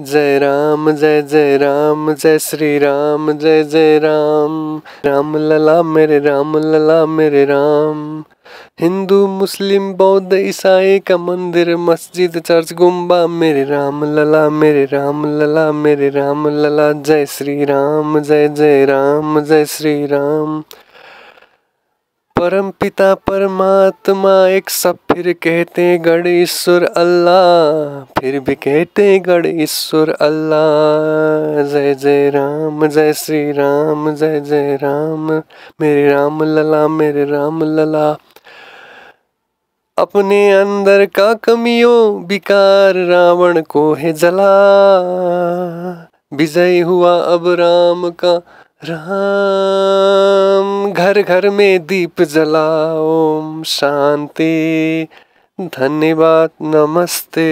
जय राम जय जय राम जय श्री राम जय जय राम राम लला मेरे राम लला मेरे राम हिंदू मुस्लिम बौद्ध ईसाई का मंदिर मस्जिद चर्च गुम्बा मेरे राम लला मेरे राम लला मेरे राम लला जय श्री राम जय जय राम जय श्री राम परम पिता परमात्मा एक सब फिर कहते गणेश्वर अल्लाह फिर भी कहते गढ़ ईश्वर अल्लाह जय जय राम जय श्री राम जय जय राम मेरे राम लला मेरे राम लला अपने अंदर का कमियों बिकार रावण को है जला विजय हुआ अब राम का राम घर घर में दीप जलाओ शांति धन्यवाद नमस्ते